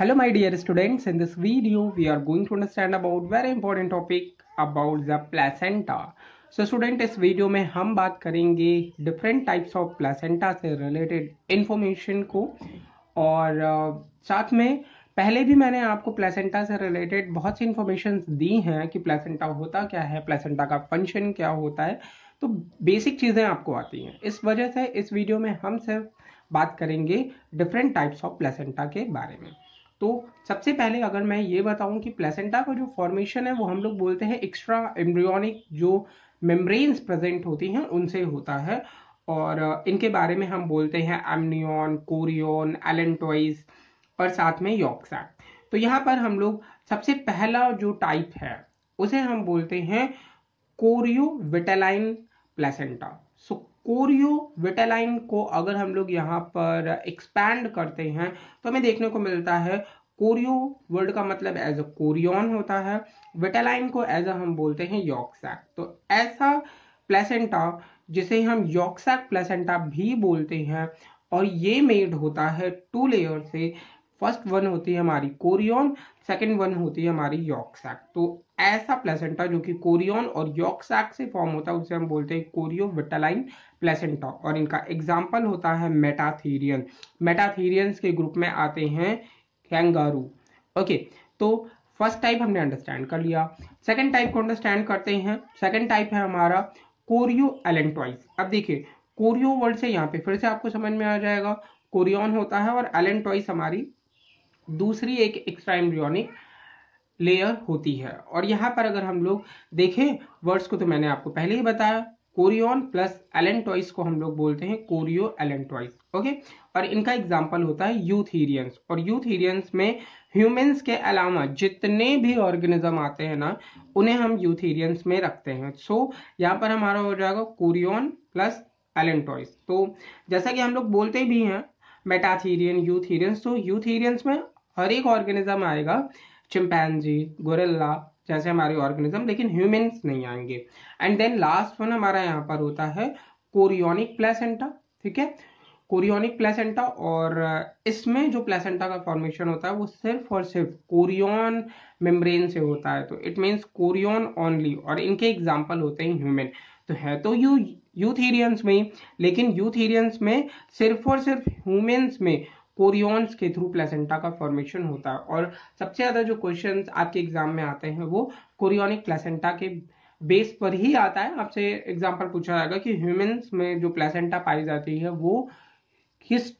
hello my dear students in this video we are going to understand about very important topic about the placenta so student इस video में हम बात करेंगे different types of placenta से related information को और साथ में पहले भी मैंने आपको प्लेसेंटा से रिलेटेड बहुत सी इन्फॉर्मेशन दी हैं कि प्लेसेंटा होता क्या है प्लेसेंटा का फंक्शन क्या होता है तो बेसिक चीज़ें आपको आती हैं इस वजह से इस वीडियो में हम सिर्फ बात करेंगे डिफरेंट टाइप्स ऑफ प्लेसेंटा के बारे में तो सबसे पहले अगर मैं ये बताऊं कि प्लेसेंटा का जो फॉर्मेशन है वो हम लोग बोलते हैं एक्स्ट्रा एम्ब्रियोनिक जो मेम्ब्रेन्स प्रेजेंट होती हैं उनसे होता है और इनके बारे में हम बोलते हैं एमनियन कोरियन एलेंटोइस और साथ में यॉक्सैक तो यहाँ पर हम लोग सबसे पहला जो टाइप है उसे हम बोलते हैं कोरियोविटेलाइन प्लेसेंटा सो कोरियो वेटालाइन को अगर हम लोग यहाँ पर एक्सपैंड करते हैं तो हमें देखने को मिलता है कोरियो वर्ड का मतलब एज अ कोरियन होता है विटेलाइन को एज अ हम बोलते हैं यॉक्सैक तो ऐसा प्लेसेंटा जिसे हम यॉक्सैक प्लेसेंटा भी बोलते हैं और ये मेड होता है टू लेयर से फर्स्ट वन होती है हमारी कोरियन सेकेंड वन होती है हमारी यॉक्सैक तो ऐसा प्लेसेंटा जो कि कोरियन और यॉक्सैक से फॉर्म होता है उसे हम बोलते हैं कोरियो विटालाइन प्लेसेंटा और इनका एग्जाम्पल होता है मेटाथीरियन मेटाथीरियंस के ग्रुप में आते हैं कैंगारू ओके तो फर्स्ट टाइप हमने अंडरस्टैंड कर लिया सेकेंड टाइप को अंडरस्टैंड करते हैं सेकेंड टाइप है हमारा कोरियो एलेंटॉइस अब देखिए कोरियो वर्ड से यहाँ पे फिर से आपको समझ में आ जाएगा कोरियन होता है और एलेंटॉइस हमारी दूसरी एक एक्स्ट्रा एम्ब्रियोनिक लेयर होती है और यहाँ पर अगर हम लोग देखें वर्ड्स को तो मैंने आपको पहले ही बताया कोरियोन प्लस एलेंटॉइस को हम लोग बोलते हैं कोरियो एलेंटॉइस ओके और इनका एग्जाम्पल होता है यूथीरियंस और यूथीरियंस में ह्यूमंस के अलावा जितने भी ऑर्गेनिज्म आते हैं ना उन्हें हम यूथीरियंस में रखते हैं सो so, यहाँ पर हमारा हो जाएगा कोरियोन प्लस एलेंटॉइस तो जैसा कि हम लोग बोलते भी हैं मेटाथीरियन यूथीरियंस तो यूथीरियंस में हर एक ऑर्गेनिज्म आएगा चिंपैनजी गोरेला जैसे हमारे ऑर्गेनिज्म लेकिन ह्यूमेंस नहीं आएंगे एंड देन लास्ट वन हमारा यहाँ पर होता है कोरियोनिक प्लेसेंटा ठीक है कोरियोनिक प्लेसेंटा और इसमें जो प्लेसेंटा का फॉर्मेशन होता है वो सिर्फ और सिर्फ कोरियन मेम्ब्रेन से होता है तो इट मीन्स कोरियन ओनली और इनके एग्जाम्पल होते हैं ह्यूमन तो है तो यू यूथीरियंस में लेकिन यूथीरियंस में सिर्फ और सिर्फ ह्यूमेंस में कोरियॉन्स के थ्रू प्लेसेंटा का फॉर्मेशन होता है और सबसे ज़्यादा जो क्वेश्चन आपके एग्जाम में आते हैं वो कोरियोनिक प्लेसेंटा के बेस पर ही आता है आपसे एग्जाम्पल पूछा जाएगा कि ह्यूमन्स में जो प्लेसेंटा पाई जाती है वो किस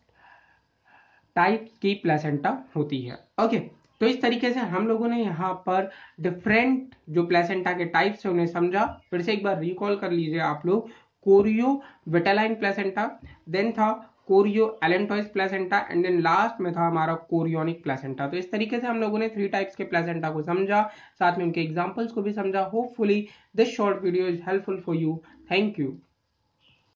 टाइप की प्लेसेंटा होती है ओके तो इस तरीके से हम लोगों ने यहाँ पर डिफरेंट जो प्लेसेंटा के टाइप्स है उन्हें समझा फिर से एक बार रिकॉल कर लीजिए आप लोग कोरियो वेटेलाइन प्लेसेंटा देन था chorio allantois placenta and then last में था हमारा कोरियोनिक प्लेसेंटा तो इस तरीके से हम लोगों ने थ्री टाइप्स के प्लेसेंटा को समझा साथ में उनके एग्जाम्पल्स को भी समझा hopefully this short video is helpful for you thank you